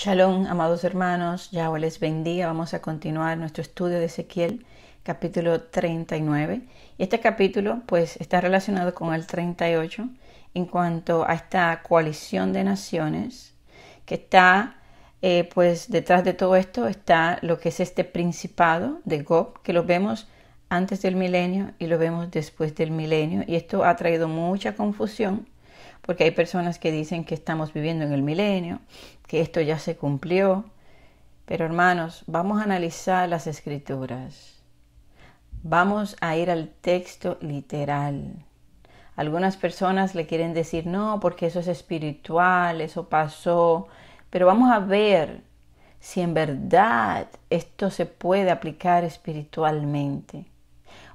Shalom, amados hermanos, Yahweh les bendiga. Vamos a continuar nuestro estudio de Ezequiel, capítulo 39. Y este capítulo, pues, está relacionado con el 38 en cuanto a esta coalición de naciones que está, eh, pues, detrás de todo esto está lo que es este principado de Gog, que lo vemos antes del milenio y lo vemos después del milenio. Y esto ha traído mucha confusión porque hay personas que dicen que estamos viviendo en el milenio, que esto ya se cumplió. Pero hermanos, vamos a analizar las escrituras. Vamos a ir al texto literal. Algunas personas le quieren decir, no, porque eso es espiritual, eso pasó. Pero vamos a ver si en verdad esto se puede aplicar espiritualmente.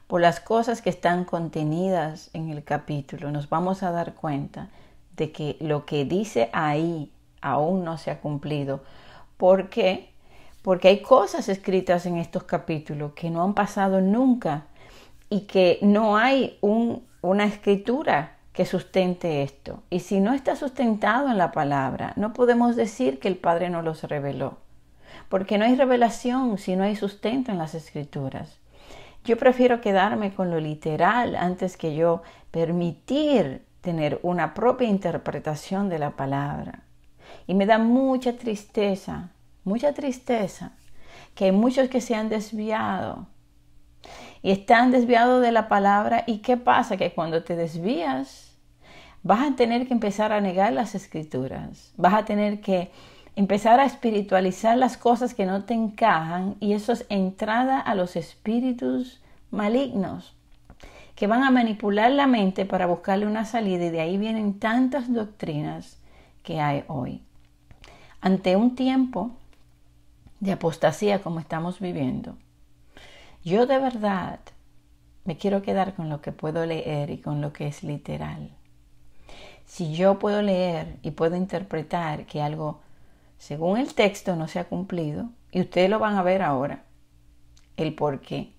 Por las cosas que están contenidas en el capítulo, nos vamos a dar cuenta de que lo que dice ahí aún no se ha cumplido. ¿Por qué? Porque hay cosas escritas en estos capítulos que no han pasado nunca y que no hay una escritura que sustente esto. Y si no está sustentado en la palabra, no podemos decir que el Padre no los reveló, porque no hay revelación si no hay sustento en las escrituras. Yo prefiero quedarme con lo literal antes que yo permitir tener una propia interpretación de la palabra. Y me da mucha tristeza, mucha tristeza, que hay muchos que se han desviado y están desviados de la palabra. ¿Y qué pasa? Que cuando te desvías, vas a tener que empezar a negar las escrituras, vas a tener que empezar a espiritualizar las cosas que no te encajan y eso es entrada a los espíritus malignos que van a manipular la mente para buscarle una salida y de ahí vienen tantas doctrinas que hay hoy. Ante un tiempo de apostasía como estamos viviendo, yo de verdad me quiero quedar con lo que puedo leer y con lo que es literal. Si yo puedo leer y puedo interpretar que algo, según el texto, no se ha cumplido, y ustedes lo van a ver ahora, el por qué.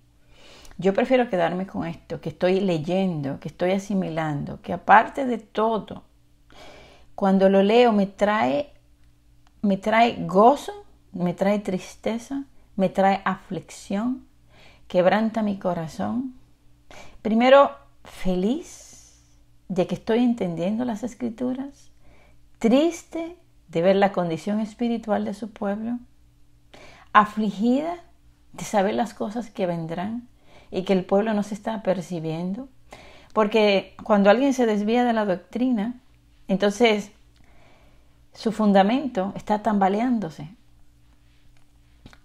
Yo prefiero quedarme con esto, que estoy leyendo, que estoy asimilando, que aparte de todo, cuando lo leo me trae, me trae gozo, me trae tristeza, me trae aflicción, quebranta mi corazón. Primero, feliz de que estoy entendiendo las escrituras, triste de ver la condición espiritual de su pueblo, afligida de saber las cosas que vendrán y que el pueblo no se está percibiendo. Porque cuando alguien se desvía de la doctrina, entonces su fundamento está tambaleándose.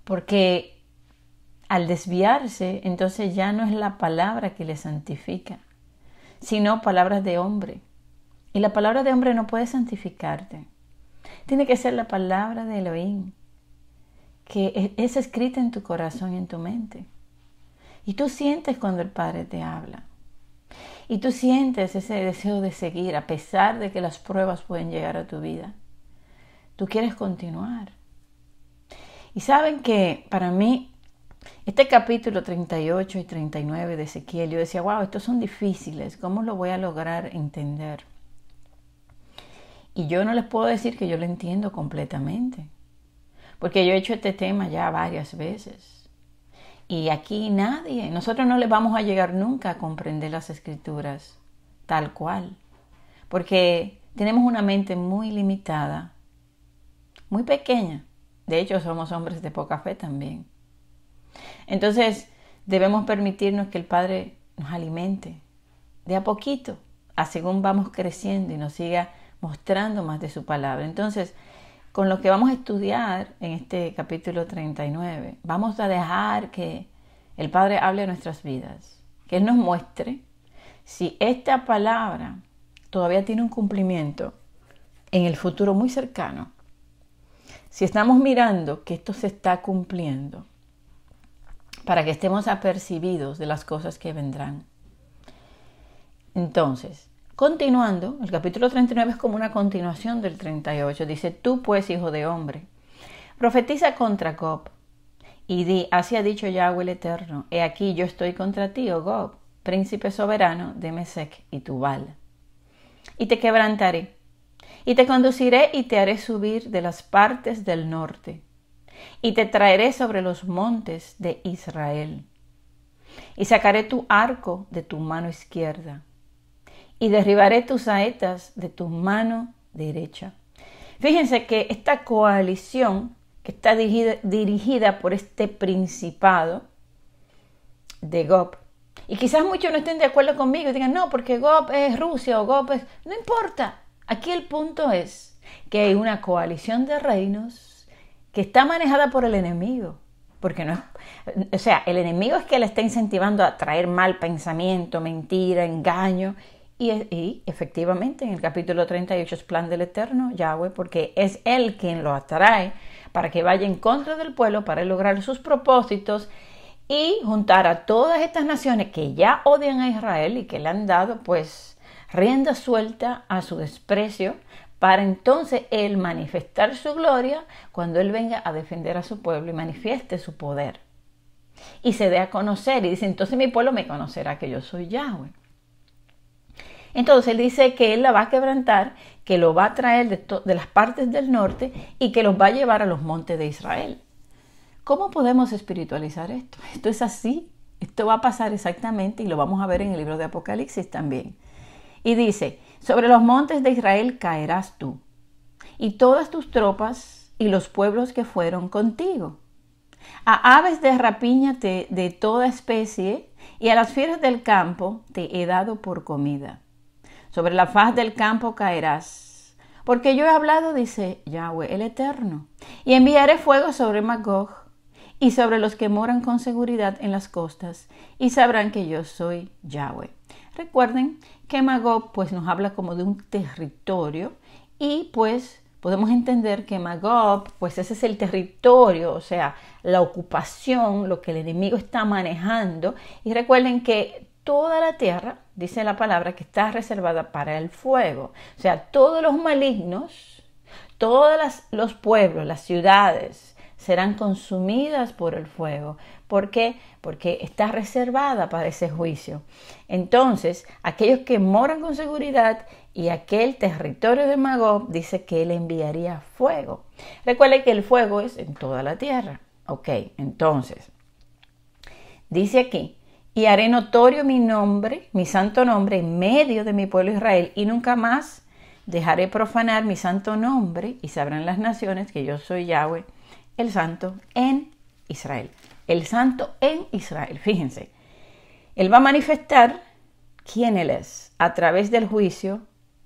Porque al desviarse, entonces ya no es la palabra que le santifica, sino palabras de hombre. Y la palabra de hombre no puede santificarte. Tiene que ser la palabra de Elohim, que es escrita en tu corazón y en tu mente. Y tú sientes cuando el Padre te habla. Y tú sientes ese deseo de seguir a pesar de que las pruebas pueden llegar a tu vida. Tú quieres continuar. Y saben que para mí, este capítulo 38 y 39 de Ezequiel, yo decía, wow, estos son difíciles, ¿cómo lo voy a lograr entender? Y yo no les puedo decir que yo lo entiendo completamente, porque yo he hecho este tema ya varias veces. Y aquí nadie, nosotros no le vamos a llegar nunca a comprender las escrituras tal cual, porque tenemos una mente muy limitada, muy pequeña. De hecho, somos hombres de poca fe también. Entonces, debemos permitirnos que el Padre nos alimente de a poquito, a según vamos creciendo y nos siga mostrando más de su palabra. Entonces, con lo que vamos a estudiar en este capítulo 39. Vamos a dejar que el Padre hable de nuestras vidas, que Él nos muestre si esta palabra todavía tiene un cumplimiento en el futuro muy cercano. Si estamos mirando que esto se está cumpliendo, para que estemos apercibidos de las cosas que vendrán. Entonces, Continuando, el capítulo 39 es como una continuación del 38. Dice, tú pues, hijo de hombre, profetiza contra Gob y di, así ha dicho Yahweh el Eterno, he aquí yo estoy contra ti, oh Gob, príncipe soberano de Mesec y Tubal. Y te quebrantaré, y te conduciré y te haré subir de las partes del norte, y te traeré sobre los montes de Israel, y sacaré tu arco de tu mano izquierda y derribaré tus saetas de tu mano derecha. Fíjense que esta coalición que está dirigida, por este principado de Gop, y quizás muchos no estén de acuerdo conmigo y digan, no, porque Gop es Rusia o Gop es... No importa, aquí el punto es que hay una coalición de reinos que está manejada por el enemigo, porque no o sea, el enemigo es que le está incentivando a traer mal pensamiento, mentira, engaño, y, efectivamente en el capítulo 38 es plan del Eterno, Yahweh, porque es Él quien lo atrae para que vaya en contra del pueblo, para lograr sus propósitos y juntar a todas estas naciones que ya odian a Israel y que le han dado pues rienda suelta a su desprecio, para entonces Él manifestar su gloria cuando Él venga a defender a su pueblo y manifieste su poder. Y se dé a conocer y dice, entonces mi pueblo me conocerá que yo soy Yahweh. Entonces él dice que él la va a quebrantar, que lo va a traer de, las partes del norte y que los va a llevar a los montes de Israel. ¿Cómo podemos espiritualizar esto? Esto es así, esto va a pasar exactamente y lo vamos a ver en el libro de Apocalipsis también. Y dice, sobre los montes de Israel caerás tú y todas tus tropas y los pueblos que fueron contigo. A aves de rapiña de toda especie y a las fieras del campo te he dado por comida sobre la faz del campo caerás. Porque yo he hablado, dice Yahweh el Eterno, y enviaré fuego sobre Magog y sobre los que moran con seguridad en las costas, y sabrán que yo soy Yahweh. Recuerden que Magog pues nos habla como de un territorio y pues podemos entender que Magog pues ese es el territorio, o sea, la ocupación, lo que el enemigo está manejando y recuerden que toda la tierra, dice la palabra, que está reservada para el fuego. O sea, todos los malignos, todos los pueblos, las ciudades, serán consumidas por el fuego. ¿Por qué? Porque está reservada para ese juicio. Entonces, aquellos que moran con seguridad y aquel territorio de Magog dice que él enviaría fuego. Recuerde que el fuego es en toda la tierra. Ok, entonces, dice aquí, y haré notorio mi nombre, mi santo nombre, en medio de mi pueblo Israel, y nunca más dejaré profanar mi santo nombre, y sabrán las naciones que yo soy Yahweh, el santo en Israel. El santo en Israel, fíjense. Él va a manifestar quién Él es a través del juicio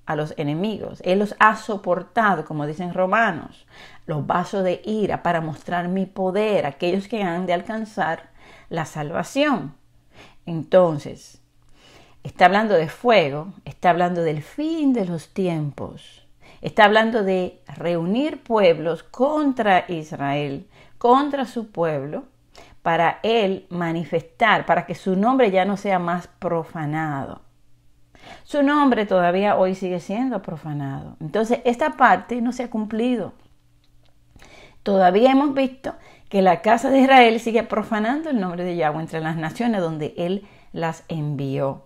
a los enemigos. Él los ha soportado, como dicen romanos, los vasos de ira para mostrar mi poder, a aquellos que han de alcanzar la salvación. Entonces, está hablando de fuego, está hablando del fin de los tiempos, está hablando de reunir pueblos contra Israel, contra su pueblo, para él manifestar, para que su nombre ya no sea más profanado. Su nombre todavía hoy sigue siendo profanado. Entonces, esta parte no se ha cumplido. Todavía hemos visto que la casa de Israel sigue profanando el nombre de Yahweh entre las naciones donde Él las envió.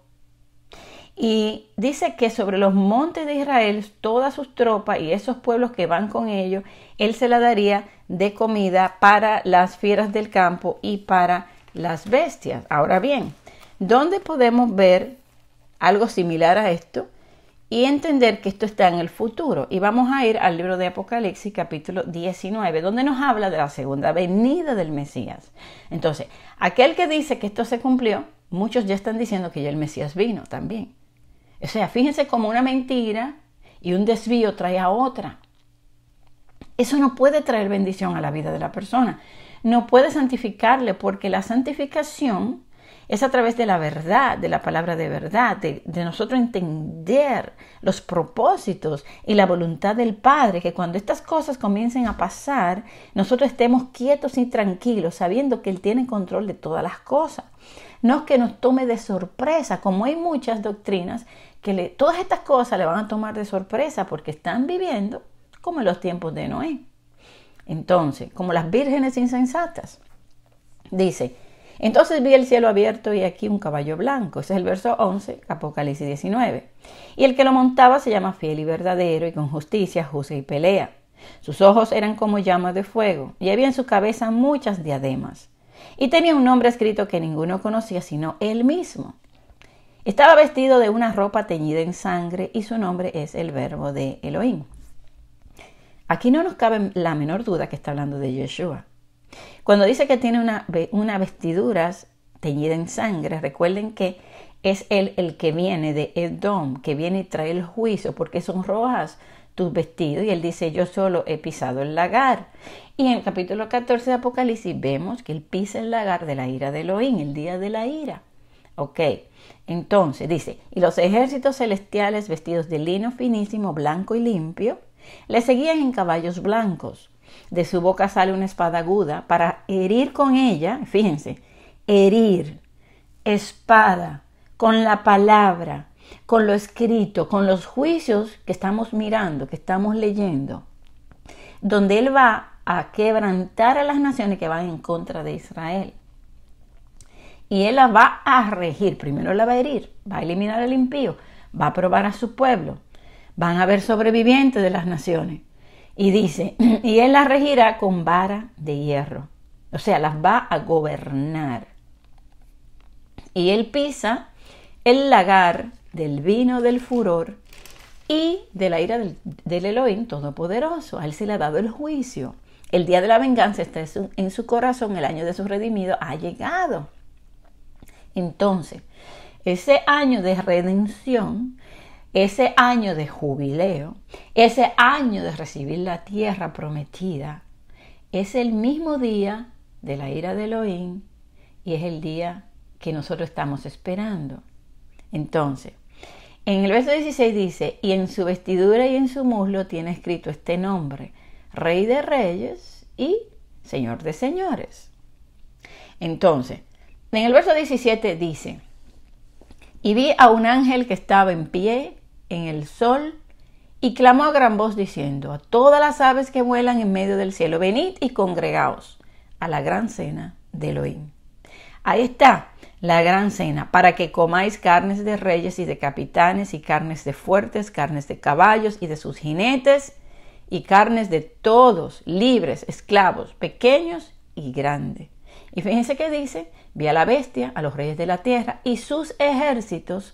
Y dice que sobre los montes de Israel, todas sus tropas y esos pueblos que van con ellos, Él se la daría de comida para las fieras del campo y para las bestias. Ahora bien, ¿dónde podemos ver algo similar a esto? y entender que esto está en el futuro. Y vamos a ir al libro de Apocalipsis capítulo 19, donde nos habla de la segunda venida del Mesías. Entonces, aquel que dice que esto se cumplió, muchos ya están diciendo que ya el Mesías vino también. O sea, fíjense como una mentira y un desvío trae a otra. Eso no puede traer bendición a la vida de la persona. No puede santificarle porque la santificación es a través de la verdad, de la palabra de verdad, de, nosotros entender los propósitos y la voluntad del Padre, que cuando estas cosas comiencen a pasar, nosotros estemos quietos y tranquilos, sabiendo que Él tiene control de todas las cosas. No es que nos tome de sorpresa, como hay muchas doctrinas que todas estas cosas le van a tomar de sorpresa porque están viviendo como en los tiempos de Noé. Entonces, como las vírgenes insensatas, dice, entonces vi el cielo abierto y aquí un caballo blanco. Ese es el verso 11, Apocalipsis 19. Y el que lo montaba se llama fiel y verdadero y con justicia juzga y pelea. Sus ojos eran como llamas de fuego y había en su cabeza muchas diademas. Y tenía un nombre escrito que ninguno conocía sino él mismo. Estaba vestido de una ropa teñida en sangre y su nombre es el verbo de Elohim. Aquí no nos cabe la menor duda que está hablando de Yeshua. Cuando dice que tiene una, vestidura vestiduras teñida en sangre, recuerden que es él el que viene de Edom, que viene y trae el juicio, porque son rojas tus vestidos. Y él dice, yo solo he pisado el lagar. Y en el capítulo 14 de Apocalipsis vemos que él pisa el lagar de la ira de Elohim, el día de la ira. Ok, entonces dice, y los ejércitos celestiales vestidos de lino finísimo, blanco y limpio, le seguían en caballos blancos de su boca sale una espada aguda para herir con ella, fíjense, herir, espada, con la palabra, con lo escrito, con los juicios que estamos mirando, que estamos leyendo, donde Él va a quebrantar a las naciones que van en contra de Israel. Y Él la va a regir, primero la va a herir, va a eliminar al impío, va a probar a su pueblo, van a haber sobrevivientes de las naciones y dice, y él las regirá con vara de hierro. O sea, las va a gobernar. Y él pisa el lagar del vino del furor y de la ira del, Elohim Todopoderoso. A él se le ha dado el juicio. El día de la venganza está en su corazón, el año de su redimido ha llegado. Entonces, ese año de redención ese año de jubileo, ese año de recibir la tierra prometida, es el mismo día de la ira de Elohim y es el día que nosotros estamos esperando. Entonces, en el verso 16 dice, y en su vestidura y en su muslo tiene escrito este nombre, Rey de Reyes y Señor de Señores. Entonces, en el verso 17 dice, y vi a un ángel que estaba en pie en el sol y clamó a gran voz diciendo, a todas las aves que vuelan en medio del cielo, venid y congregaos a la gran cena de Elohim. Ahí está la gran cena, para que comáis carnes de reyes y de capitanes y carnes de fuertes, carnes de caballos y de sus jinetes y carnes de todos, libres, esclavos, pequeños y grandes. Y fíjense que dice vía la bestia, a los reyes de la tierra y sus ejércitos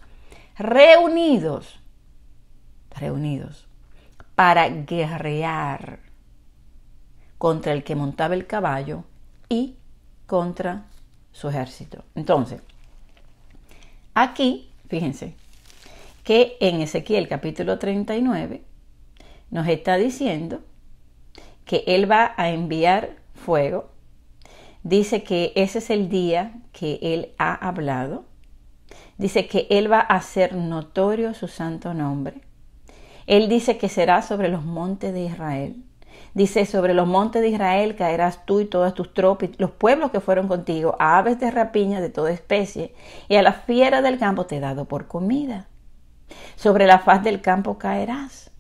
reunidos, reunidos, para guerrear contra el que montaba el caballo y contra su ejército. Entonces, aquí, fíjense, que en Ezequiel capítulo 39 nos está diciendo que Él va a enviar fuego dice que ese es el día que Él ha hablado. Dice que Él va a hacer notorio su santo nombre. Él dice que será sobre los montes de Israel. Dice, sobre los montes de Israel caerás tú y todas tus tropas, los pueblos que fueron contigo, aves de rapiña de toda especie, y a la fiera del campo te he dado por comida. Sobre la faz del campo caerás.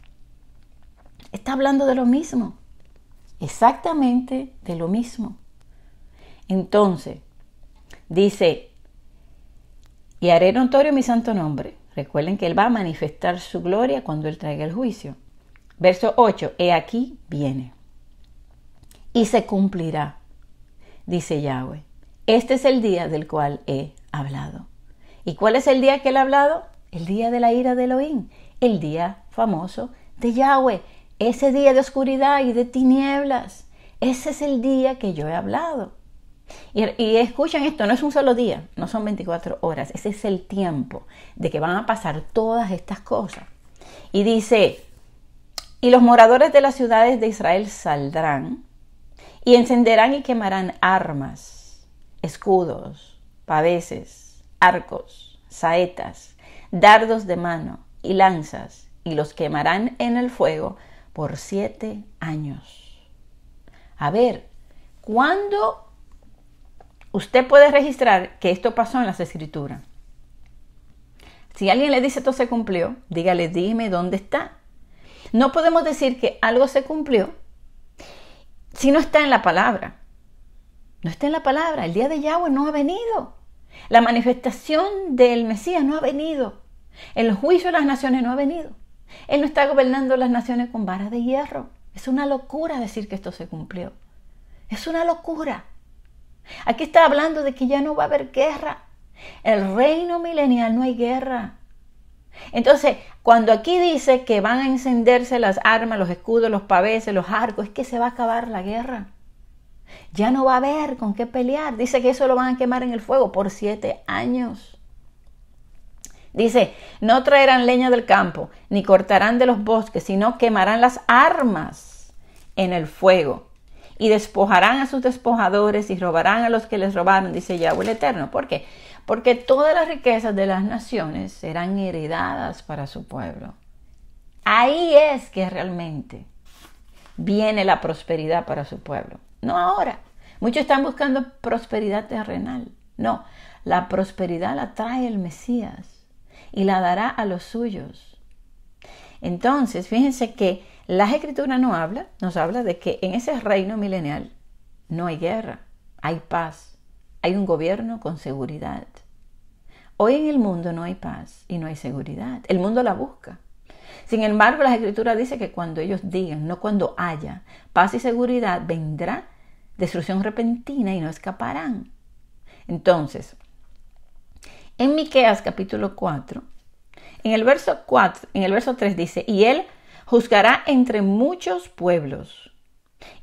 Está hablando de lo mismo, exactamente de lo mismo. Entonces, dice, y haré notorio mi santo nombre. Recuerden que Él va a manifestar su gloria cuando Él traiga el juicio. Verso 8, he aquí viene. Y se cumplirá, dice Yahweh. Este es el día del cual he hablado. ¿Y cuál es el día que Él ha hablado? El día de la ira de Elohim, el día famoso de Yahweh, ese día de oscuridad y de tinieblas. Ese es el día que yo he hablado. Y, escuchan escuchen esto, no es un solo día, no son 24 horas, ese es el tiempo de que van a pasar todas estas cosas. Y dice, y los moradores de las ciudades de Israel saldrán y encenderán y quemarán armas, escudos, paveses, arcos, saetas, dardos de mano y lanzas, y los quemarán en el fuego por siete años. A ver, ¿cuándo usted puede registrar que esto pasó en las escrituras. Si alguien le dice esto se cumplió, dígale, dime dónde está. No podemos decir que algo se cumplió si no está en la palabra. No está en la palabra. El día de Yahweh no ha venido. La manifestación del Mesías no ha venido. El juicio de las naciones no ha venido. Él no está gobernando las naciones con varas de hierro. Es una locura decir que esto se cumplió. Es una locura. Aquí está hablando de que ya no va a haber guerra. el reino milenial no hay guerra. Entonces, cuando aquí dice que van a encenderse las armas, los escudos, los paveses, los arcos, es que se va a acabar la guerra. Ya no va a haber con qué pelear. Dice que eso lo van a quemar en el fuego por siete años. Dice, no traerán leña del campo, ni cortarán de los bosques, sino quemarán las armas en el fuego y despojarán a sus despojadores y robarán a los que les robaron, dice Yahweh el Eterno. ¿Por qué? Porque todas las riquezas de las naciones serán heredadas para su pueblo. Ahí es que realmente viene la prosperidad para su pueblo. No ahora. Muchos están buscando prosperidad terrenal. No, la prosperidad la trae el Mesías y la dará a los suyos. Entonces, fíjense que las escrituras nos habla, nos habla de que en ese reino milenial no hay guerra, hay paz, hay un gobierno con seguridad. Hoy en el mundo no hay paz y no hay seguridad. El mundo la busca. Sin embargo, la escritura dice que cuando ellos digan, no cuando haya paz y seguridad, vendrá destrucción repentina y no escaparán. Entonces, en Miqueas capítulo 4, en el verso 4, en el verso 3 dice, "Y él juzgará entre muchos pueblos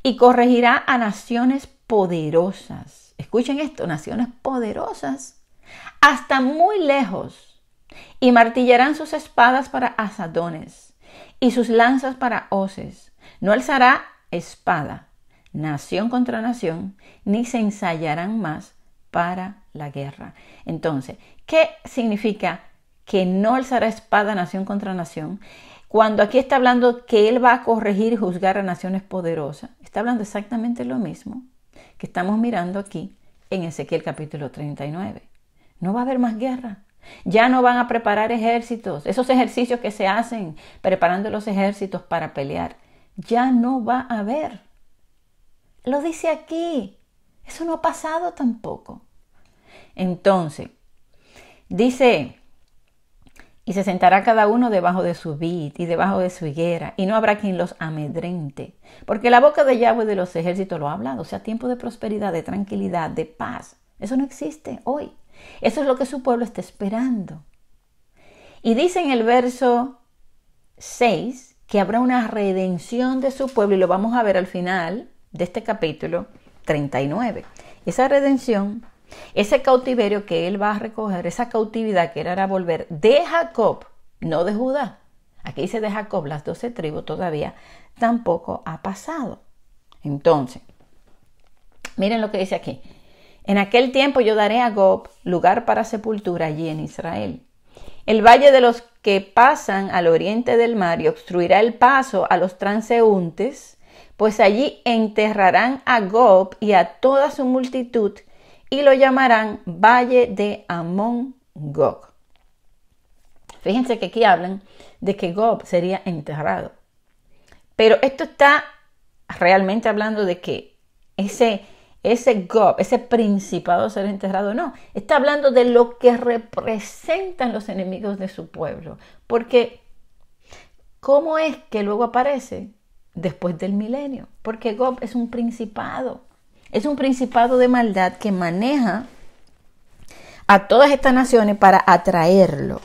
y corregirá a naciones poderosas. Escuchen esto, naciones poderosas, hasta muy lejos, y martillarán sus espadas para asadones y sus lanzas para hoces. No alzará espada, nación contra nación, ni se ensayarán más para la guerra. Entonces, ¿qué significa que no alzará espada nación contra nación? Cuando aquí está hablando que Él va a corregir y juzgar a naciones poderosas, está hablando exactamente lo mismo que estamos mirando aquí en Ezequiel capítulo 39. No va a haber más guerra. Ya no van a preparar ejércitos. Esos ejercicios que se hacen preparando los ejércitos para pelear, ya no va a haber. Lo dice aquí. Eso no ha pasado tampoco. Entonces, dice y se sentará cada uno debajo de su vid y debajo de su higuera, y no habrá quien los amedrente, porque la boca de Yahweh de los ejércitos lo ha hablado, o sea, tiempo de prosperidad, de tranquilidad, de paz. Eso no existe hoy. Eso es lo que su pueblo está esperando. Y dice en el verso 6 que habrá una redención de su pueblo, y lo vamos a ver al final de este capítulo 39. Esa redención ese cautiverio que él va a recoger, esa cautividad que hará volver de Jacob, no de Judá. Aquí dice de Jacob, las doce tribus todavía tampoco ha pasado. Entonces, miren lo que dice aquí. En aquel tiempo yo daré a Gob lugar para sepultura allí en Israel. El valle de los que pasan al oriente del mar y obstruirá el paso a los transeúntes, pues allí enterrarán a Gob y a toda su multitud y lo llamarán Valle de Amón Gog. Fíjense que aquí hablan de que Gog sería enterrado. Pero esto está realmente hablando de que ese, ese ese principado será enterrado. No, está hablando de lo que representan los enemigos de su pueblo. Porque, ¿cómo es que luego aparece? Después del milenio. Porque Gob es un principado. Es un principado de maldad que maneja a todas estas naciones para atraerlo,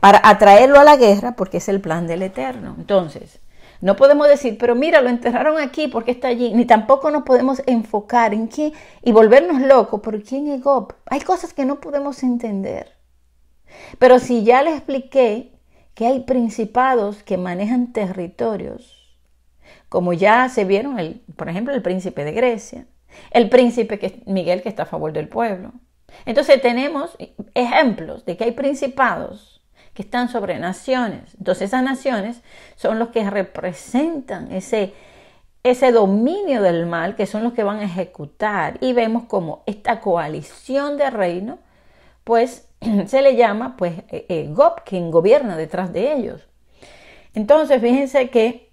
para atraerlo a la guerra porque es el plan del Eterno. Entonces, no podemos decir, pero mira, lo enterraron aquí porque está allí, ni tampoco nos podemos enfocar en qué y volvernos locos por quién es Hay cosas que no podemos entender. Pero si ya le expliqué que hay principados que manejan territorios, como ya se vieron, el, por ejemplo, el príncipe de Grecia, el príncipe que, Miguel que está a favor del pueblo. Entonces tenemos ejemplos de que hay principados que están sobre naciones. Entonces esas naciones son los que representan ese, ese dominio del mal, que son los que van a ejecutar. Y vemos como esta coalición de reino, pues se le llama pues eh, eh, quien gobierna detrás de ellos. Entonces fíjense que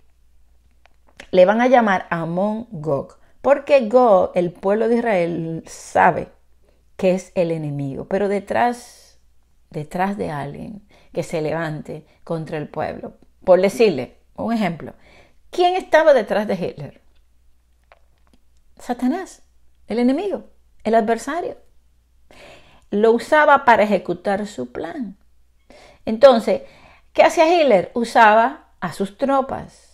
le van a llamar Amon Gog. Porque God, el pueblo de Israel, sabe que es el enemigo, pero detrás, detrás de alguien que se levante contra el pueblo. Por decirle, un ejemplo, ¿quién estaba detrás de Hitler? Satanás, el enemigo, el adversario. Lo usaba para ejecutar su plan. Entonces, ¿qué hacía Hitler? Usaba a sus tropas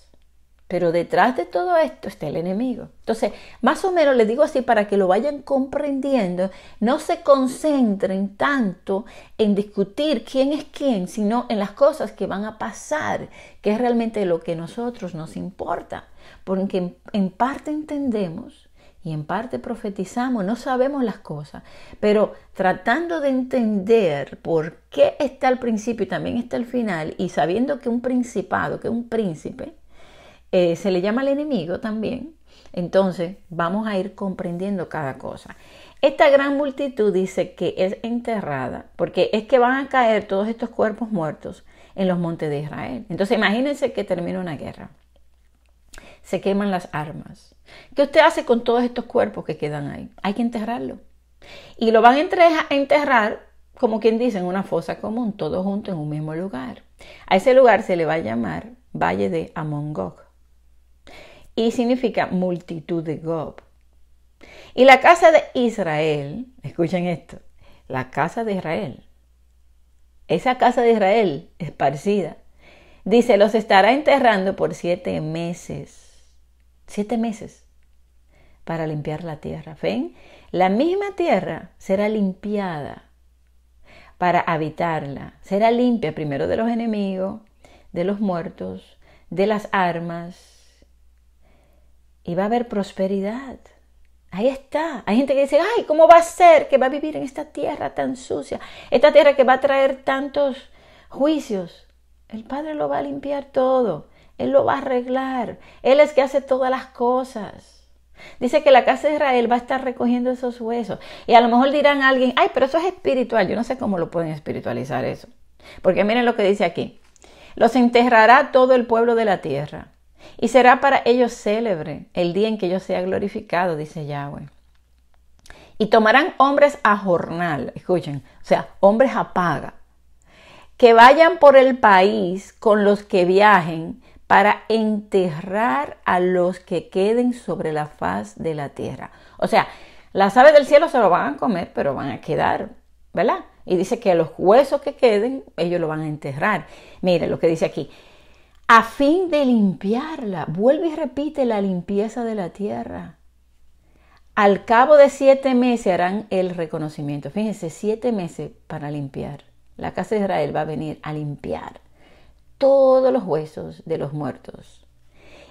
pero detrás de todo esto está el enemigo. Entonces, más o menos les digo así para que lo vayan comprendiendo, no se concentren tanto en discutir quién es quién, sino en las cosas que van a pasar, que es realmente lo que a nosotros nos importa. Porque en, parte entendemos y en parte profetizamos, no sabemos las cosas, pero tratando de entender por qué está el principio y también está el final, y sabiendo que un principado, que un príncipe, eh, se le llama el enemigo también. Entonces vamos a ir comprendiendo cada cosa. Esta gran multitud dice que es enterrada porque es que van a caer todos estos cuerpos muertos en los montes de Israel. Entonces imagínense que termina una guerra. Se queman las armas. ¿Qué usted hace con todos estos cuerpos que quedan ahí? Hay que enterrarlo. Y lo van a enterrar, como quien dice, en una fosa común, todos juntos en un mismo lugar. A ese lugar se le va a llamar Valle de Amongok y significa multitud de Gob. Y la casa de Israel, escuchen esto, la casa de Israel, esa casa de Israel esparcida, dice, los estará enterrando por siete meses, siete meses, para limpiar la tierra. ¿Ven? La misma tierra será limpiada para habitarla. Será limpia primero de los enemigos, de los muertos, de las armas, y va a haber prosperidad. Ahí está. Hay gente que dice, ay, ¿cómo va a ser que va a vivir en esta tierra tan sucia? Esta tierra que va a traer tantos juicios. El Padre lo va a limpiar todo. Él lo va a arreglar. Él es que hace todas las cosas. Dice que la casa de Israel va a estar recogiendo esos huesos. Y a lo mejor dirán a alguien, ay, pero eso es espiritual. Yo no sé cómo lo pueden espiritualizar eso. Porque miren lo que dice aquí. Los enterrará todo el pueblo de la tierra y será para ellos célebre el día en que yo sea glorificado, dice Yahweh. Y tomarán hombres a jornal, escuchen, o sea, hombres a paga, que vayan por el país con los que viajen para enterrar a los que queden sobre la faz de la tierra. O sea, las aves del cielo se lo van a comer, pero van a quedar, ¿verdad? Y dice que los huesos que queden, ellos lo van a enterrar. Mire lo que dice aquí a fin de limpiarla. Vuelve y repite la limpieza de la tierra. Al cabo de siete meses harán el reconocimiento. Fíjense, siete meses para limpiar. La casa de Israel va a venir a limpiar todos los huesos de los muertos.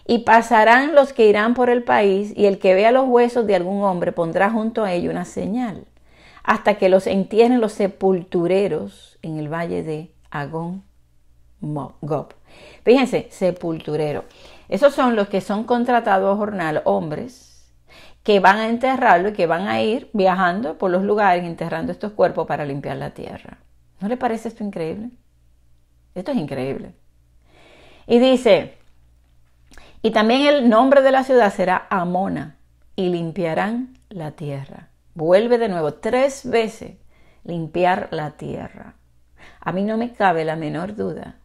Y pasarán los que irán por el país, y el que vea los huesos de algún hombre pondrá junto a ellos una señal, hasta que los entierren los sepultureros en el valle de Agón. Fíjense, sepulturero. Esos son los que son contratados a jornal, hombres, que van a enterrarlo y que van a ir viajando por los lugares enterrando estos cuerpos para limpiar la tierra. ¿No le parece esto increíble? Esto es increíble. Y dice, y también el nombre de la ciudad será Amona, y limpiarán la tierra. Vuelve de nuevo tres veces limpiar la tierra. A mí no me cabe la menor duda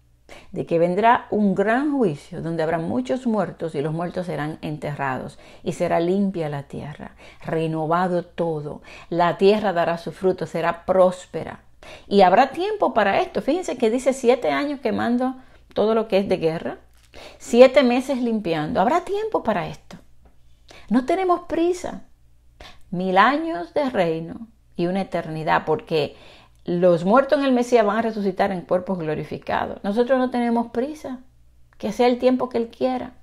de que vendrá un gran juicio donde habrá muchos muertos y los muertos serán enterrados y será limpia la tierra, renovado todo, la tierra dará su fruto, será próspera. Y habrá tiempo para esto. Fíjense que dice siete años quemando todo lo que es de guerra, siete meses limpiando. Habrá tiempo para esto. No tenemos prisa. Mil años de reino y una eternidad, porque los muertos en el Mesías van a resucitar en cuerpos glorificados. Nosotros no tenemos prisa, que sea el tiempo que Él quiera.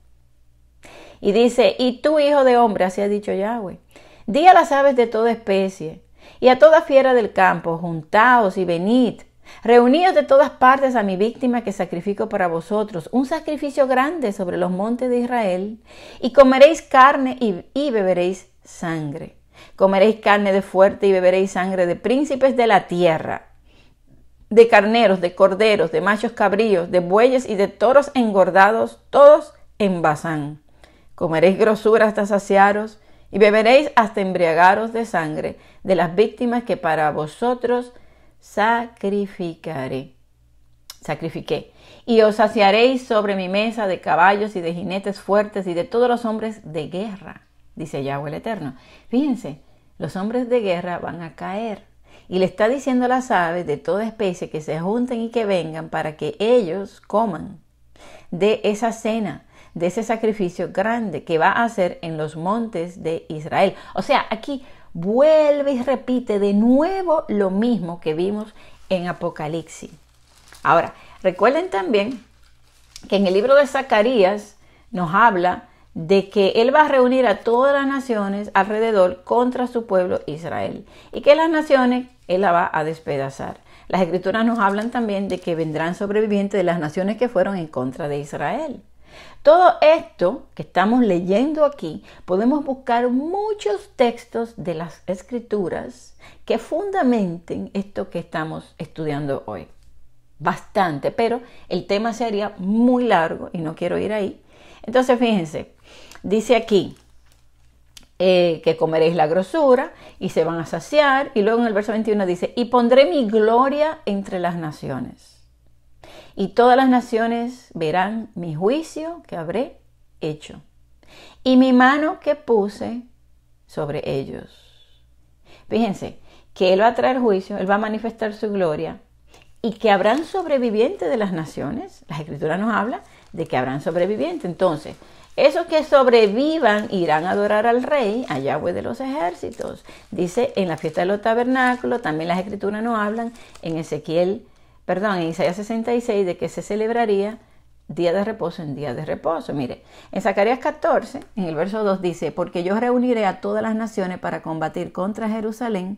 Y dice, y tú, hijo de hombre, así ha dicho Yahweh, di a las aves de toda especie y a toda fiera del campo, juntaos y venid, reunidos de todas partes a mi víctima que sacrifico para vosotros, un sacrificio grande sobre los montes de Israel, y comeréis carne y, y beberéis sangre comeréis carne de fuerte y beberéis sangre de príncipes de la tierra, de carneros, de corderos, de machos cabríos, de bueyes y de toros engordados, todos en Bazán. Comeréis grosura hasta saciaros y beberéis hasta embriagaros de sangre de las víctimas que para vosotros sacrificaré. Sacrifiqué. Y os saciaréis sobre mi mesa de caballos y de jinetes fuertes y de todos los hombres de guerra dice Yahweh el Eterno. Fíjense, los hombres de guerra van a caer. Y le está diciendo a las aves de toda especie que se junten y que vengan para que ellos coman de esa cena, de ese sacrificio grande que va a hacer en los montes de Israel. O sea, aquí vuelve y repite de nuevo lo mismo que vimos en Apocalipsis. Ahora, recuerden también que en el libro de Zacarías nos habla de que él va a reunir a todas las naciones alrededor contra su pueblo Israel y que las naciones él la va a despedazar. Las escrituras nos hablan también de que vendrán sobrevivientes de las naciones que fueron en contra de Israel. Todo esto que estamos leyendo aquí, podemos buscar muchos textos de las escrituras que fundamenten esto que estamos estudiando hoy. Bastante, pero el tema sería muy largo y no quiero ir ahí. Entonces, fíjense, Dice aquí eh, que comeréis la grosura y se van a saciar. Y luego en el verso 21 dice, y pondré mi gloria entre las naciones. Y todas las naciones verán mi juicio que habré hecho. Y mi mano que puse sobre ellos. Fíjense, que Él va a traer juicio, Él va a manifestar su gloria y que habrán sobrevivientes de las naciones. la escritura nos habla de que habrán sobrevivientes. Entonces, esos que sobrevivan irán a adorar al rey, a Yahweh de los ejércitos. Dice en la fiesta de los tabernáculos, también las escrituras nos hablan en Ezequiel, perdón, en Isaías 66 de que se celebraría día de reposo en día de reposo. Mire, en Zacarías 14, en el verso 2 dice, porque yo reuniré a todas las naciones para combatir contra Jerusalén.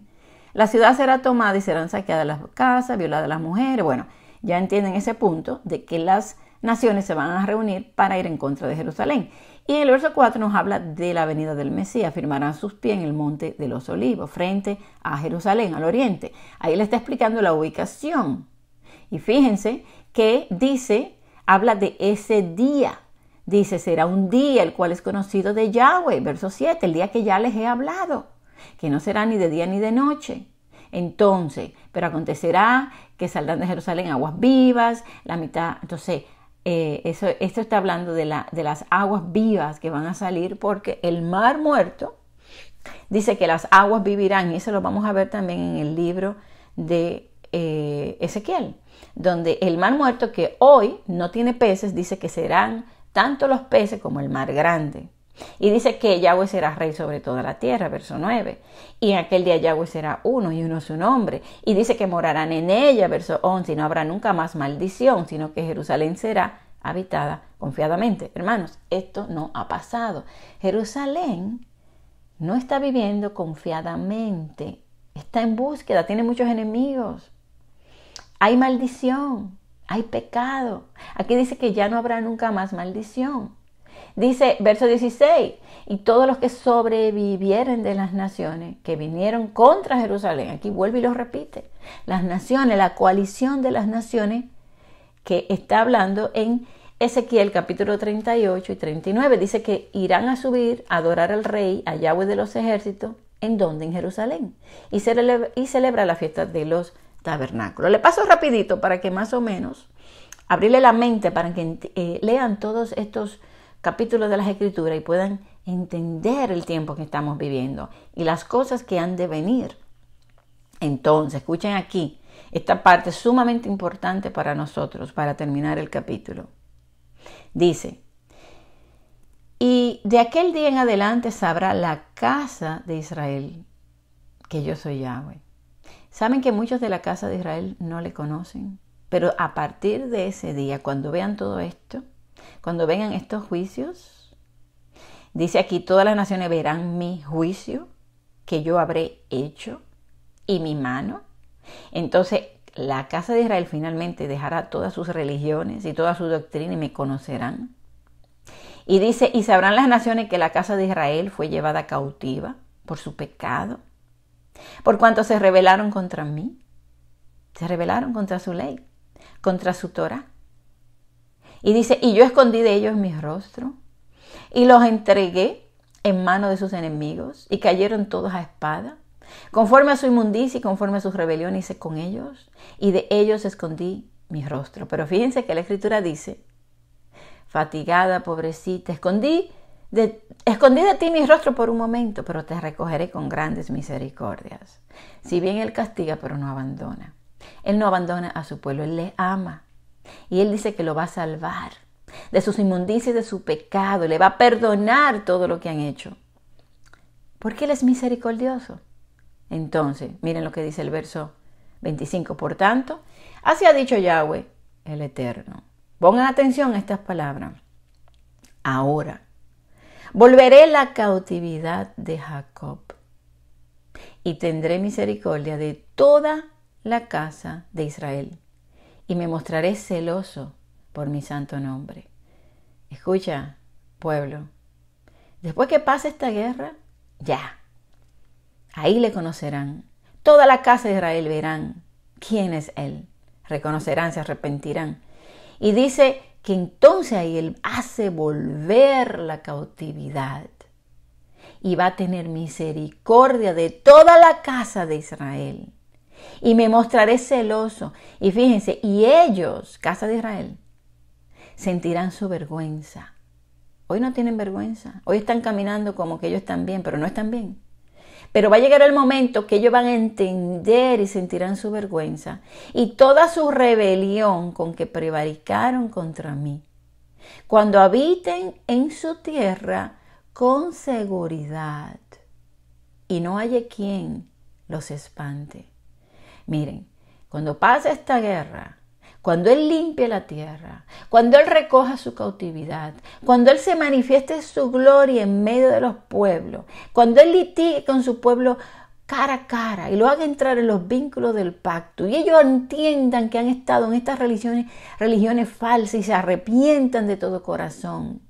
La ciudad será tomada y serán saqueadas las casas, violadas las mujeres. Bueno, ya entienden ese punto de que las naciones se van a reunir para ir en contra de Jerusalén. Y en el verso 4 nos habla de la venida del Mesías. Firmarán sus pies en el monte de los olivos, frente a Jerusalén, al oriente. Ahí le está explicando la ubicación. Y fíjense que dice, habla de ese día. Dice, será un día el cual es conocido de Yahweh, verso 7, el día que ya les he hablado, que no será ni de día ni de noche. Entonces, pero acontecerá que saldrán de Jerusalén aguas vivas, la mitad, entonces eh, eso, esto está hablando de, las aguas vivas que van a salir porque el mar muerto dice que las aguas vivirán y eso lo vamos a ver también en el libro de eh, Ezequiel, donde el mar muerto que hoy no tiene peces dice que serán tanto los peces como el mar grande. Y dice que Yahweh será rey sobre toda la tierra, verso 9. Y en aquel día Yahweh será uno y uno su nombre. Y dice que morarán en ella, verso 11. Y no habrá nunca más maldición, sino que Jerusalén será habitada confiadamente. Hermanos, esto no ha pasado. Jerusalén no está viviendo confiadamente. Está en búsqueda, tiene muchos enemigos. Hay maldición, hay pecado. Aquí dice que ya no habrá nunca más maldición. Dice verso 16, y todos los que sobrevivieron de las naciones que vinieron contra Jerusalén, aquí vuelve y lo repite, las naciones, la coalición de las naciones que está hablando en Ezequiel capítulo 38 y 39, dice que irán a subir a adorar al rey, a Yahweh de los ejércitos, en donde, en Jerusalén, y, celebra, la fiesta de los tabernáculos. Le paso rapidito para que más o menos abrirle la mente para que eh, lean todos estos capítulos de las Escrituras y puedan entender el tiempo que estamos viviendo y las cosas que han de venir. Entonces, escuchen aquí, esta parte sumamente importante para nosotros, para terminar el capítulo. Dice, y de aquel día en adelante sabrá la casa de Israel que yo soy Yahweh. Saben que muchos de la casa de Israel no le conocen, pero a partir de ese día, cuando vean todo esto, cuando vengan estos juicios, dice aquí, todas las naciones verán mi juicio que yo habré hecho y mi mano. Entonces la casa de Israel finalmente dejará todas sus religiones y toda su doctrina y me conocerán. Y dice, y sabrán las naciones que la casa de Israel fue llevada cautiva por su pecado, por cuanto se rebelaron contra mí, se rebelaron contra su ley, contra su Torah. Y dice, y yo escondí de ellos mi rostro y los entregué en manos de sus enemigos y cayeron todos a espada, conforme a su inmundicia y conforme a su rebelión hice con ellos y de ellos escondí mi rostro. Pero fíjense que la escritura dice, fatigada, pobrecita, escondí de, escondí de ti mi rostro por un momento, pero te recogeré con grandes misericordias. Si bien Él castiga, pero no abandona. Él no abandona a su pueblo, Él le ama. Y Él dice que lo va a salvar de sus inmundicias, de su pecado, le va a perdonar todo lo que han hecho. Porque Él es misericordioso. Entonces, miren lo que dice el verso 25. Por tanto, así ha dicho Yahweh, el Eterno. Pongan atención a estas palabras. Ahora, volveré la cautividad de Jacob y tendré misericordia de toda la casa de Israel y me mostraré celoso por mi santo nombre. Escucha, pueblo, después que pase esta guerra, ya, ahí le conocerán. Toda la casa de Israel verán quién es Él. Reconocerán, se arrepentirán. Y dice que entonces ahí Él hace volver la cautividad y va a tener misericordia de toda la casa de Israel y me mostraré celoso. Y fíjense, y ellos, casa de Israel, sentirán su vergüenza. Hoy no tienen vergüenza. Hoy están caminando como que ellos están bien, pero no están bien. Pero va a llegar el momento que ellos van a entender y sentirán su vergüenza y toda su rebelión con que prevaricaron contra mí. Cuando habiten en su tierra con seguridad y no haya quien los espante. Miren, cuando pase esta guerra, cuando Él limpie la tierra, cuando Él recoja su cautividad, cuando Él se manifieste su gloria en medio de los pueblos, cuando Él litigue con su pueblo cara a cara y lo haga entrar en los vínculos del pacto y ellos entiendan que han estado en estas religiones, religiones falsas y se arrepientan de todo corazón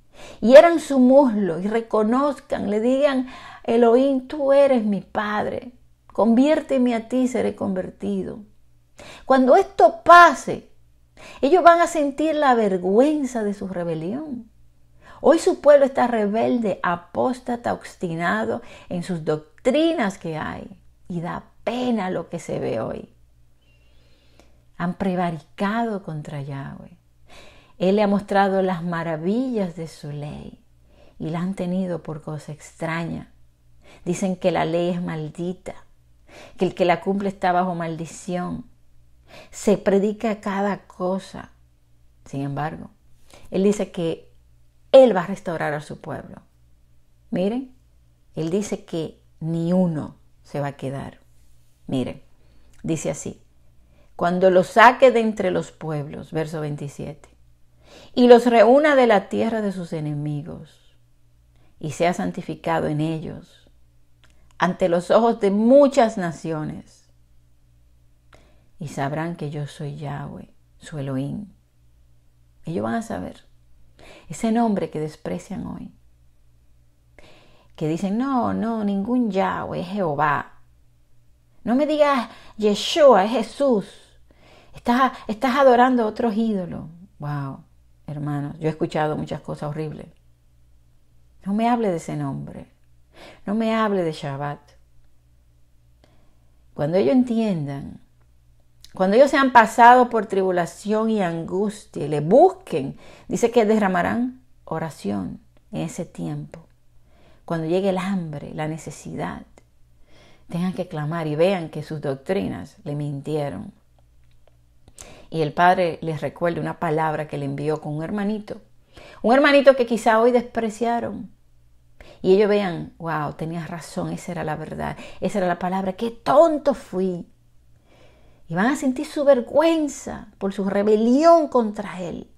y eran su muslo y reconozcan, le digan, Elohim, tú eres mi Padre, Conviérteme a ti, seré convertido. Cuando esto pase, ellos van a sentir la vergüenza de su rebelión. Hoy su pueblo está rebelde, apóstata, obstinado en sus doctrinas que hay. Y da pena lo que se ve hoy. Han prevaricado contra Yahweh. Él le ha mostrado las maravillas de su ley y la han tenido por cosa extraña. Dicen que la ley es maldita que el que la cumple está bajo maldición. Se predica cada cosa. Sin embargo, Él dice que Él va a restaurar a su pueblo. Miren, Él dice que ni uno se va a quedar. Miren, dice así, cuando los saque de entre los pueblos, verso 27, y los reúna de la tierra de sus enemigos, y sea santificado en ellos, ante los ojos de muchas naciones. Y sabrán que yo soy Yahweh, su Elohim. Ellos van a saber. Ese nombre que desprecian hoy. Que dicen, no, no, ningún Yahweh, es Jehová. No me digas Yeshua, es Jesús. Estás, estás adorando a otros ídolos. Wow, hermanos, yo he escuchado muchas cosas horribles. No me hable de ese nombre no me hable de Shabbat. Cuando ellos entiendan, cuando ellos se han pasado por tribulación y angustia y le busquen, dice que derramarán oración en ese tiempo. Cuando llegue el hambre, la necesidad, tengan que clamar y vean que sus doctrinas le mintieron. Y el Padre les recuerda una palabra que le envió con un hermanito. Un hermanito que quizá hoy despreciaron, y ellos vean, wow, tenías razón, esa era la verdad, esa era la palabra, qué tonto fui. Y van a sentir su vergüenza por su rebelión contra Él.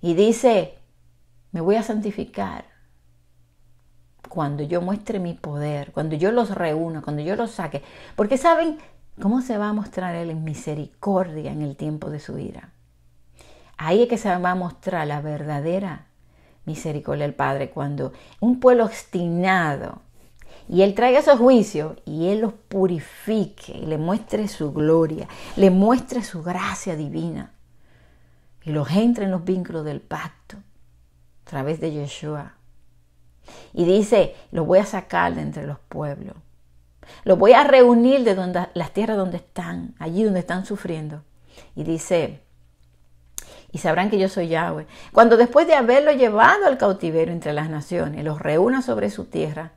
Y dice, me voy a santificar cuando yo muestre mi poder, cuando yo los reúna, cuando yo los saque. Porque saben cómo se va a mostrar Él en misericordia en el tiempo de su ira. Ahí es que se va a mostrar la verdadera misericordia al Padre, cuando un pueblo obstinado y Él traiga esos juicios y Él los purifique y le muestre su gloria, le muestre su gracia divina y los entra en los vínculos del pacto a través de Yeshua. Y dice, los voy a sacar de entre los pueblos, los voy a reunir de donde, las tierras donde están, allí donde están sufriendo. Y dice, y sabrán que yo soy Yahweh. Cuando después de haberlo llevado al cautiverio entre las naciones, los reúna sobre su tierra,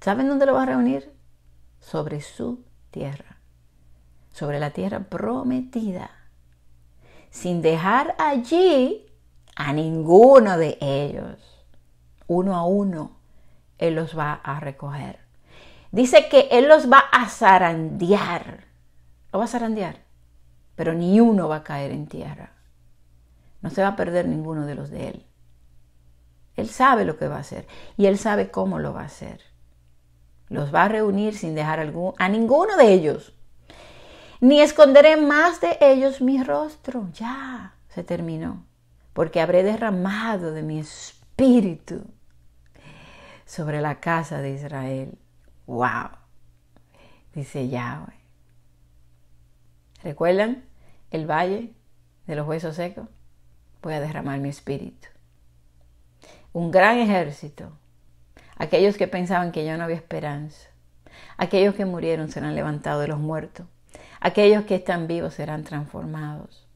¿saben dónde lo va a reunir? Sobre su tierra, sobre la tierra prometida, sin dejar allí a ninguno de ellos. Uno a uno, Él los va a recoger. Dice que Él los va a zarandear. Lo va a zarandear, pero ni uno va a caer en tierra. No se va a perder ninguno de los de Él. Él sabe lo que va a hacer y Él sabe cómo lo va a hacer. Los va a reunir sin dejar a ninguno de ellos. Ni esconderé más de ellos mi rostro. Ya se terminó. Porque habré derramado de mi espíritu sobre la casa de Israel. ¡Wow! Dice Yahweh. ¿Recuerdan el valle de los huesos secos? voy a derramar mi espíritu. Un gran ejército. Aquellos que pensaban que ya no había esperanza. Aquellos que murieron serán levantados de los muertos. Aquellos que están vivos serán transformados.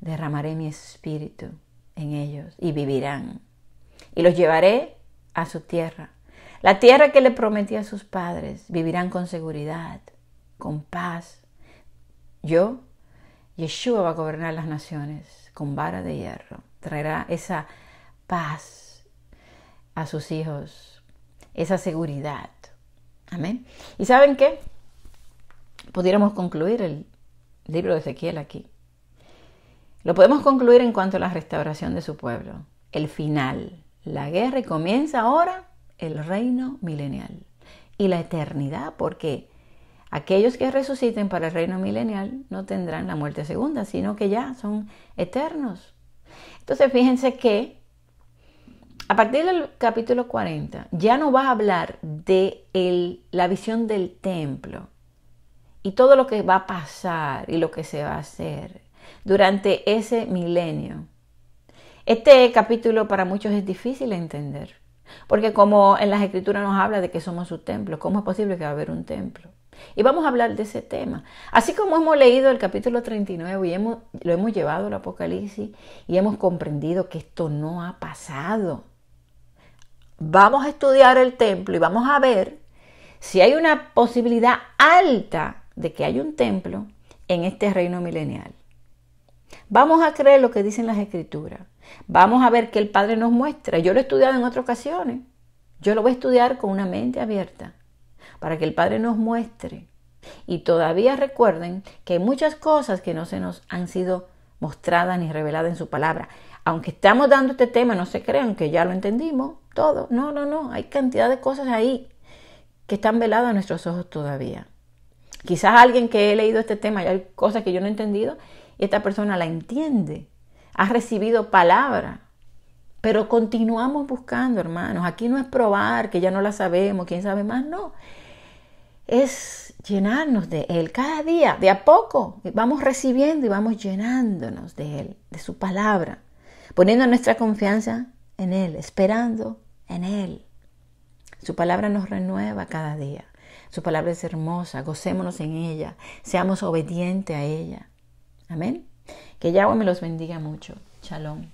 Derramaré mi espíritu en ellos y vivirán. Y los llevaré a su tierra. La tierra que le prometí a sus padres. Vivirán con seguridad, con paz. Yo Yeshua va a gobernar las naciones con vara de hierro. Traerá esa paz a sus hijos, esa seguridad. Amén. ¿Y saben qué? Pudiéramos concluir el libro de Ezequiel aquí. Lo podemos concluir en cuanto a la restauración de su pueblo. El final, la guerra y comienza ahora el reino milenial y la eternidad, porque Aquellos que resuciten para el reino milenial no tendrán la muerte segunda, sino que ya son eternos. Entonces fíjense que a partir del capítulo 40 ya no va a hablar de la visión del templo y todo lo que va a pasar y lo que se va a hacer durante ese milenio. Este capítulo para muchos es difícil de entender, porque como en las escrituras nos habla de que somos su templo, ¿cómo es posible que va a haber un templo? Y vamos a hablar de ese tema. Así como hemos leído el capítulo 39 y lo hemos llevado al Apocalipsis y hemos comprendido que esto no ha pasado. Vamos a estudiar el templo y vamos a ver si hay una posibilidad alta de que haya un templo en este reino milenial. Vamos a creer lo que dicen las escrituras. Vamos a ver que el Padre nos muestra. Yo lo he estudiado en otras ocasiones. Yo lo voy a estudiar con una mente abierta para que el Padre nos muestre. Y todavía recuerden que hay muchas cosas que no se nos han sido mostradas ni reveladas en su palabra. Aunque estamos dando este tema, no se crean que ya lo entendimos todo. No, no, no. Hay cantidad de cosas ahí que están veladas a nuestros ojos todavía. Quizás alguien que he leído este tema, y hay cosas que yo no he entendido, y esta persona la entiende. Ha recibido palabra. Pero continuamos buscando, hermanos. Aquí no es probar que ya no la sabemos, quién sabe más, no es llenarnos de Él cada día, de a poco. Vamos recibiendo y vamos llenándonos de Él, de su palabra, poniendo nuestra confianza en Él, esperando en Él. Su palabra nos renueva cada día. Su palabra es hermosa, gocémonos en ella, seamos obedientes a ella. Amén. Que Yahweh me los bendiga mucho. Shalom.